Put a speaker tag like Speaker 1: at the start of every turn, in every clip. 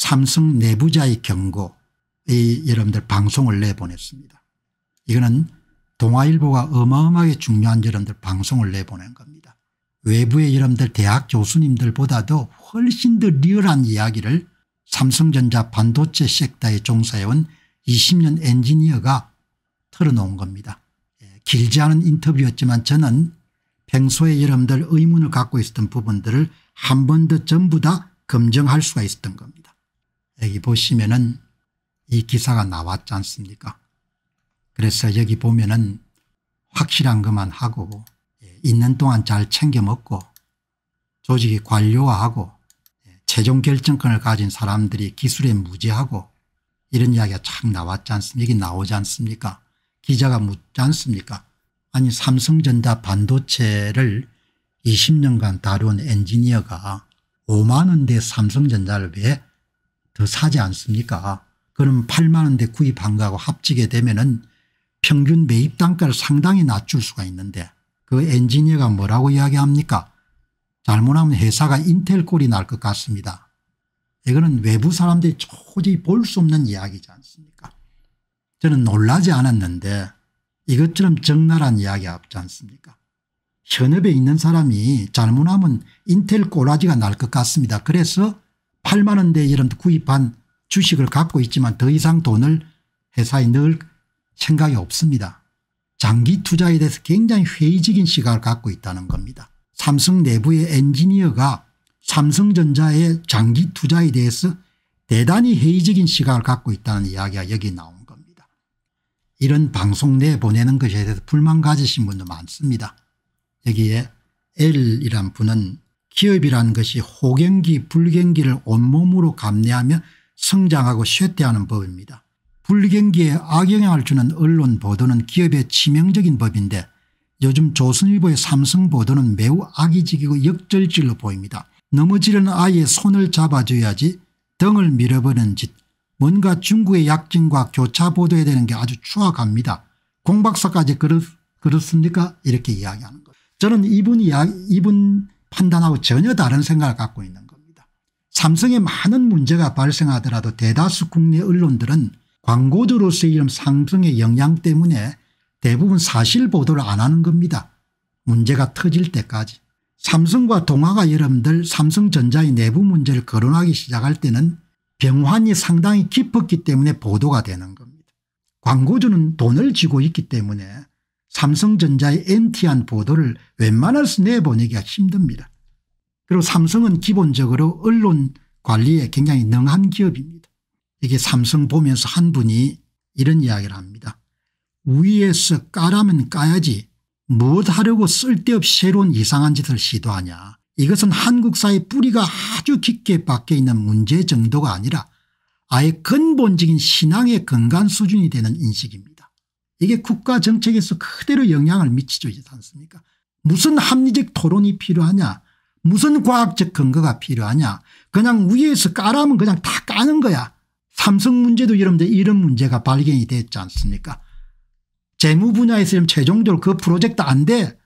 Speaker 1: 삼성 내부자의 경고의 여러분들 방송을 내보냈습니다. 이거는 동아일보가 어마어마하게 중요한 여러분들 방송을 내보낸 겁니다. 외부의 여러분들 대학 교수님들보다도 훨씬 더 리얼한 이야기를 삼성전자 반도체 섹터에 종사해온 20년 엔지니어가 털어놓은 겁니다. 예, 길지 않은 인터뷰였지만 저는 평소에 여러분들 의문을 갖고 있었던 부분들을 한 번 더 전부 다 검증할 수가 있었던 겁니다. 여기 보시면은 이 기사가 나왔지 않습니까? 그래서 여기 보면은 확실한 것만 하고 예, 있는 동안 잘 챙겨 먹고 조직이 관료화하고 예, 최종 결정권을 가진 사람들이 기술에 무지하고 이런 이야기가 참 나왔지 않습니까? 여기 나오지 않습니까? 기자가 묻지 않습니까? 아니 삼성전자 반도체를 20년간 다룬 엔지니어가 5만 원대 삼성전자를 왜더 사지 않습니까 그럼 8만 원대 구입한 거하고 합치게 되면 은 평균 매입 단가를 상당히 낮출 수가 있는데 그 엔지니어가 뭐라고 이야기합니까 잘못하면 회사가 인텔 꼴이 날 것 같습니다. 이거는 외부 사람들이 도저히 볼 수 없는 이야기지 않습니까 저는 놀라지 않았는데 이것처럼 적나라한 이야기 없지 않습니까 현업에 있는 사람이 잘못하면 인텔 꼬라지가 날 것 같습니다. 그래서 8만 원대 에 이런 구입한 주식을 갖고 있지만 더 이상 돈을 회사에 넣을 생각이 없습니다. 장기 투자에 대해서 굉장히 회의적인 시각을 갖고 있다는 겁니다. 삼성 내부의 엔지니어가 삼성전자의 장기 투자에 대해서 대단히 회의적인 시각을 갖고 있다는 이야기가 여기 나온 겁니다. 이런 방송 내에 보내는 것에 대해서 불만 가지신 분도 많습니다. 여기에 L이란 분은 기업이라는 것이 호경기 불경기를 온몸으로 감내하며 성장하고 쇠퇴하는 법입니다. 불경기에 악영향을 주는 언론 보도는 기업의 치명적인 법인데 요즘 조선일보의 삼성 보도는 매우 악의적이고 역절질로 보입니다. 넘어지는 아이의 손을 잡아줘야지 등을 밀어버리는 짓 뭔가 중국의 약진과 교차 보도해야 되는 게 아주 추악합니다. 공 박사까지 그렇, 그렇습니까 이렇게 이야기하는 거 저는 이분 이야 이분 판단하고 전혀 다른 생각을 갖고 있는 겁니다. 삼성에 많은 문제가 발생하더라도 대다수 국내 언론들은 광고주로서 이런 삼성의 영향 때문에 대부분 사실 보도를 안 하는 겁니다. 문제가 터질 때까지. 삼성과 동아가 여러분들 삼성전자의 내부 문제를 거론하기 시작할 때는 병환이 상당히 깊었기 때문에 보도가 되는 겁니다. 광고주는 돈을 쥐고 있기 때문에 삼성전자의 엔티한 보도를 웬만해서 내보내기가 힘듭니다. 그리고 삼성은 기본적으로 언론 관리에 굉장히 능한 기업입니다. 이게 삼성 보면서 한 분이 이런 이야기를 합니다. 위에서 까라면 까야지 무엇하려고 쓸데없이 새로운 이상한 짓을 시도하냐. 이것은 한국 사회 뿌리가 아주 깊게 박혀있는 문제 정도가 아니라 아예 근본적인 신앙의 근간 수준이 되는 인식입니다. 이게 국가 정책에서 그대로 영향을 미치죠 않습니까 무슨 합리적 토론이 필요하냐 무슨 과학적 근거가 필요하냐 그냥 위에서 까라면 그냥 다 까는 거야 삼성 문제도 여러분들 이런 문제가 발견이 됐지 않습니까 재무 분야에서 최종적으로 그 프로젝트 안돼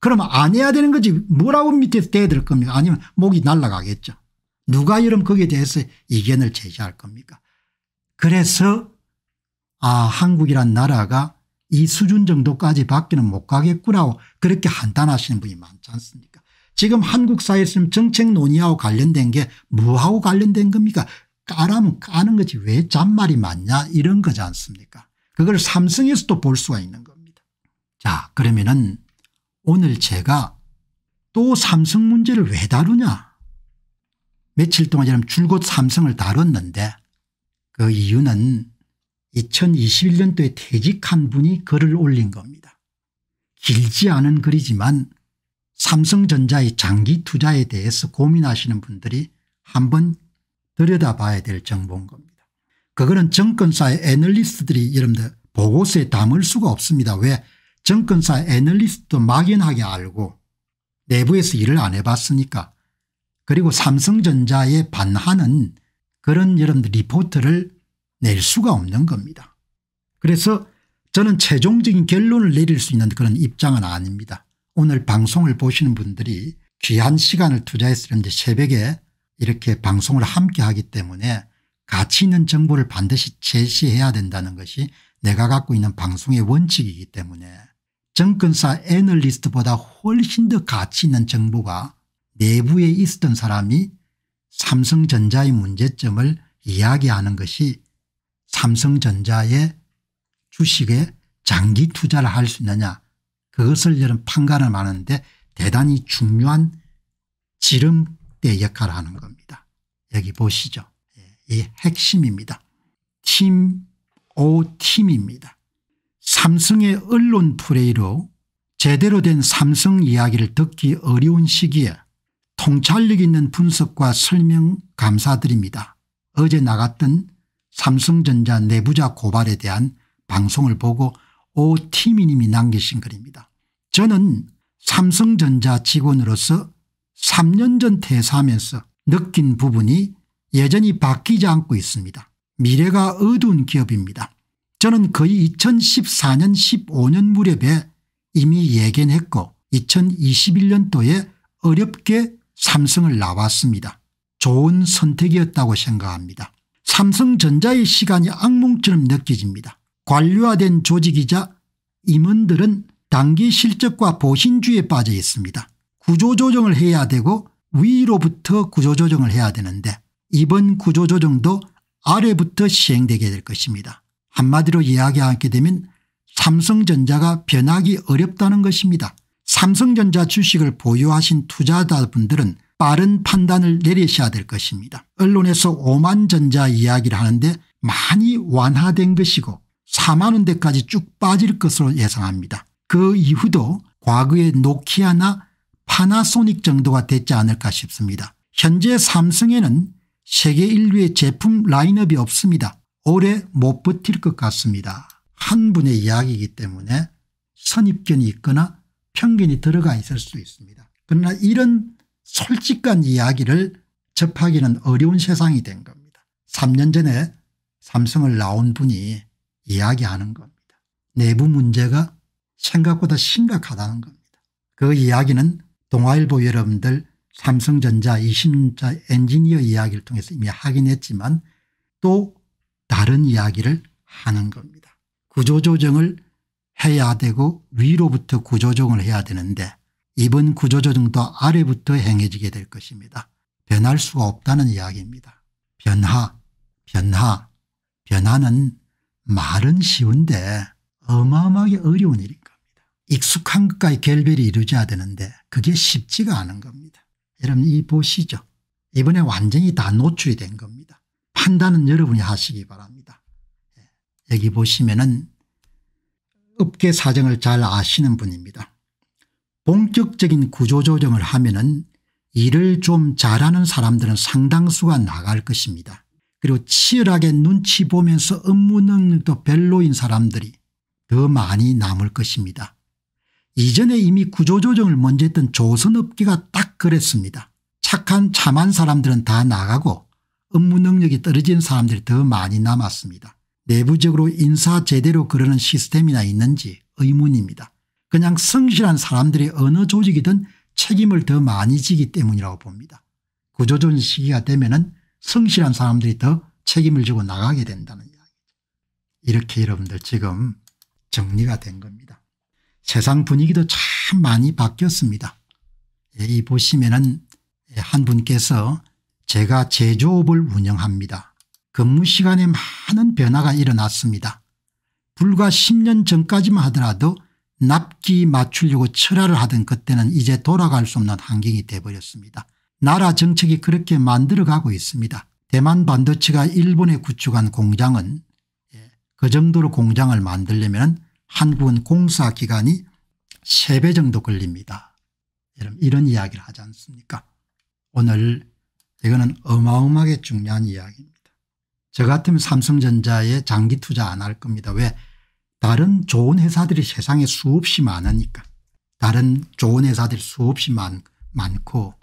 Speaker 1: 그러면 안 해야 되는 거지 뭐라고 밑에서 대들 겁니까 아니면 목이 날아가겠죠 누가 여러 거기에 대해서 이견을 제시할 겁니까 그래서 아 한국이란 나라가 이 수준 정도까지 밖에는 못 가겠구나 그렇게 한단하시는 분이 많지 않습니까 지금 한국 사회에서 정책 논의하고 관련된 게 뭐하고 관련된 겁니까 까라면 까는 거지 왜 잔말이 많냐 이런 거지 않습니까 그걸 삼성에서도 볼 수가 있는 겁니다 자 그러면은 오늘 제가 또 삼성 문제를 왜 다루냐 며칠 동안 저는 줄곧 삼성을 다뤘는데 그 이유는 2021년도에 퇴직한 분이 글을 올린 겁니다. 길지 않은 글이지만 삼성전자의 장기 투자에 대해서 고민하시는 분들이 한번 들여다봐야 될 정보인 겁니다. 그거는 정권사의 애널리스트들이 여러분들 보고서에 담을 수가 없습니다. 왜? 정권사 애널리스트도 막연하게 알고 내부에서 일을 안 해봤으니까 그리고 삼성전자에 반하는 그런 여러분들 리포트를 낼 수가 없는 겁니다. 그래서 저는 최종적인 결론을 내릴 수 있는 그런 입장은 아닙니다. 오늘 방송을 보시는 분들이 귀한 시간을 투자했으는데 새벽에 이렇게 방송을 함께 하기 때문에 가치 있는 정보를 반드시 제시해야 된다는 것이 내가 갖고 있는 방송의 원칙이기 때문에 정권사 애널리스트보다 훨씬 더 가치 있는 정보가 내부에 있었던 사람이 삼성전자의 문제점을 이야기하는 것이 삼성전자의 주식에 장기 투자를 할 수 있느냐 그것을 여러분 판가름 하는데 대단히 중요한 지름대 역할을 하는 겁니다. 여기 보시죠. 예, 이 핵심입니다. 팀 O팀입니다. 삼성의 언론 플레이로 제대로 된 삼성 이야기를 듣기 어려운 시기에 통찰력 있는 분석과 설명 감사드립니다. 어제 나갔던 삼성전자 내부자 고발에 대한 방송을 보고 오티미님이 남기신 글입니다. 저는 삼성전자 직원으로서 3년 전 퇴사하면서 느낀 부분이 예전이 바뀌지 않고 있습니다. 미래가 어두운 기업입니다. 저는 거의 2014년 15년 무렵에 이미 예견했고 2021년도에 어렵게 삼성을 나왔습니다. 좋은 선택이었다고 생각합니다. 삼성전자의 시간이 악몽처럼 느껴집니다. 관료화된 조직이자 임원들은 단기 실적과 보신주의에 빠져 있습니다. 구조조정을 해야 되고 위로부터 구조조정을 해야 되는데 이번 구조조정도 아래부터 시행되게 될 것입니다. 한마디로 이야기하게 되면 삼성전자가 변하기 어렵다는 것입니다. 삼성전자 주식을 보유하신 투자자분들은 빠른 판단을 내리셔야 될 것입니다. 언론에서 오만전자 이야기를 하는데 많이 완화된 것이고 4만 원대까지 쭉 빠질 것으로 예상합니다. 그 이후도 과거의 노키아나 파나소닉 정도가 됐지 않을까 싶습니다. 현재 삼성에는 세계 인류의 제품 라인업이 없습니다. 오래 못 버틸 것 같습니다. 한 분의 이야기이기 때문에 선입견이 있거나 편견이 들어가 있을 수 있습니다. 그러나 이런 솔직한 이야기를 접하기는 어려운 세상이 된 겁니다. 3년 전에 삼성을 나온 분이 이야기하는 겁니다. 내부 문제가 생각보다 심각하다는 겁니다. 그 이야기는 동아일보 여러분들 삼성전자 2 0년 엔지니어 이야기를 통해서 이미 확인했지만 또 다른 이야기를 하는 겁니다. 구조조정을 해야 되고 위로부터 구조조정을 해야 되는데 이번 구조조정도 아래부터 행해지게 될 것입니다. 변할 수가 없다는 이야기입니다. 변화, 변화, 변화는 말은 쉬운데 어마어마하게 어려운 일인 겁니다. 익숙한 것과의 결별이 이루어져야 되는데 그게 쉽지가 않은 겁니다. 여러분 이 보시죠. 이번에 완전히 다 노출이 된 겁니다. 판단은 여러분이 하시기 바랍니다. 예. 여기 보시면은 업계 사정을 잘 아시는 분입니다. 본격적인 구조조정을 하면은 일을 좀 잘하는 사람들은 상당수가 나갈 것입니다. 그리고 치열하게 눈치 보면서 업무 능력도 별로인 사람들이 더 많이 남을 것입니다. 이전에 이미 구조조정을 먼저 했던 조선업계가 딱 그랬습니다. 착한 참한 사람들은 다 나가고 업무 능력이 떨어진 사람들이 더 많이 남았습니다. 내부적으로 인사 제대로 그러는 시스템이나 있는지 의문입니다. 그냥 성실한 사람들의 어느 조직이든 책임을 더 많이 지기 때문이라고 봅니다. 구조조정 시기가 되면 은 성실한 사람들이 더 책임을 지고 나가게 된다는 이야기죠. 이렇게 여러분들 지금 정리가 된 겁니다. 세상 분위기도 참 많이 바뀌었습니다. 예, 이 보시면은 예, 한 분께서 제가 제조업을 운영합니다. 근무 시간에 많은 변화가 일어났습니다. 불과 10년 전까지만 하더라도 납기 맞추려고 철화를 하던 그때는 이제 돌아갈 수 없는 환경이 되어버렸습니다 나라 정책이 그렇게 만들어가고 있습니다. 대만 반도체가 일본에 구축한 공장은 예, 그 정도로 공장을 만들려면 한국은 공사 기간이 3배 정도 걸립니다. 이런 이야기를 하지 않습니까 오늘 이거는 어마어마하게 중요한 이야기입니다. 저 같으면 삼성전자에 장기 투자 안 할 겁니다. 왜 다른 좋은 회사들이 세상에 수없이 많으니까 다른 좋은 회사들이 수없이 많, 많고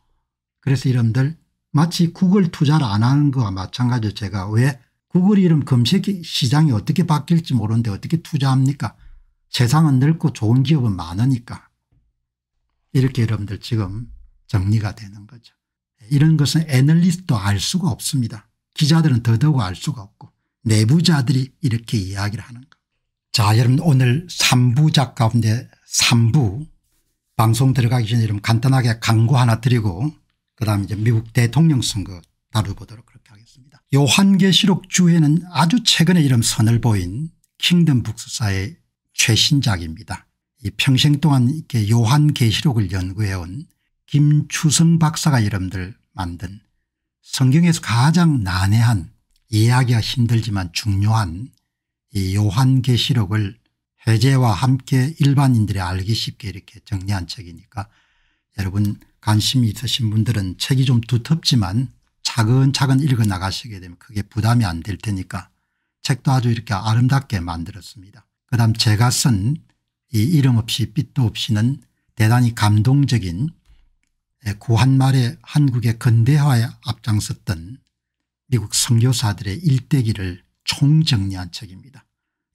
Speaker 1: 그래서 이름들 마치 구글 투자를 안 하는 거와 마찬가지로 제가 왜 구글 이름 검색 시장이 어떻게 바뀔지 모르는데 어떻게 투자합니까 세상은 넓고 좋은 기업은 많으니까 이렇게 여러분들 지금 정리가 되는 거죠. 이런 것은 애널리스트도 알 수가 없습니다. 기자들은 더더욱 알 수가 없고 내부자들이 이렇게 이야기를 하는 거자 여러분 오늘 3부작 가운데 3부 방송 들어가기 전에 여러분 간단하게 광고 하나 드리고 그다음 이제 미국 대통령 선거 다뤄보도록 그렇게 하겠습니다. 요한계시록 주에는 아주 최근에 이름 선을 보인 킹덤 북스사의 최신작입니다. 이 평생 동안 이렇게 요한계시록을 연구해온 김추성 박사가 여러분들 만든 성경에서 가장 난해한 이해하기가 힘들지만 중요한 이 요한계시록을 해제와 함께 일반인들이 알기 쉽게 이렇게 정리한 책이니까 여러분 관심이 있으신 분들은 책이 좀 두텁지만 차근차근 읽어나가시게 되면 그게 부담이 안 될 테니까 책도 아주 이렇게 아름답게 만들었습니다. 그 다음 제가 쓴 이 이름 없이 빛도 없이는 대단히 감동적인 구한말에 예, 한국의 근대화에 앞장섰던 미국 선교사들의 일대기를 총정리한 책입니다.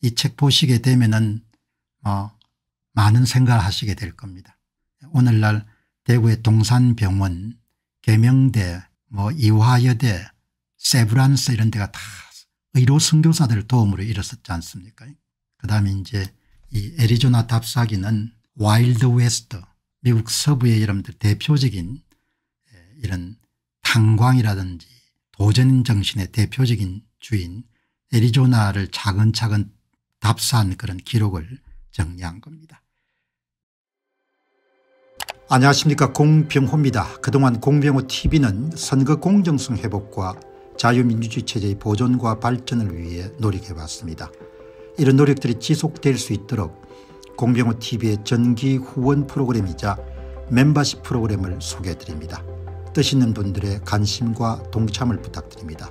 Speaker 1: 이 책 보시게 되면은 어 많은 생각을 하시게 될 겁니다. 오늘날 대구의 동산병원, 계명대, 뭐 이화여대, 세브란스 이런 데가 다 의료 선교사들 도움으로 일었었지 않습니까? 그 다음에 이제 이 애리조나 답사기는 와일드 웨스트 미국 서부의 여러분들 대표적인 예, 이런 탄광이라든지 도전 정신의 대표적인 주인 애리조나를 차근차근 답사한 그런 기록을 정리한 겁니다. 안녕하십니까 공병호입니다. 그동안 공병호 tv는 선거 공정성 회복과 자유민주주의 체제의 보존과 발전을 위해 노력해왔습니다. 이런 노력들이 지속될 수 있도록 공병호 tv의 전기 후원 프로그램이자 멤버십 프로그램을 소개해드립니다. 뜻 있는 분들의 관심과 동참을 부탁드립니다.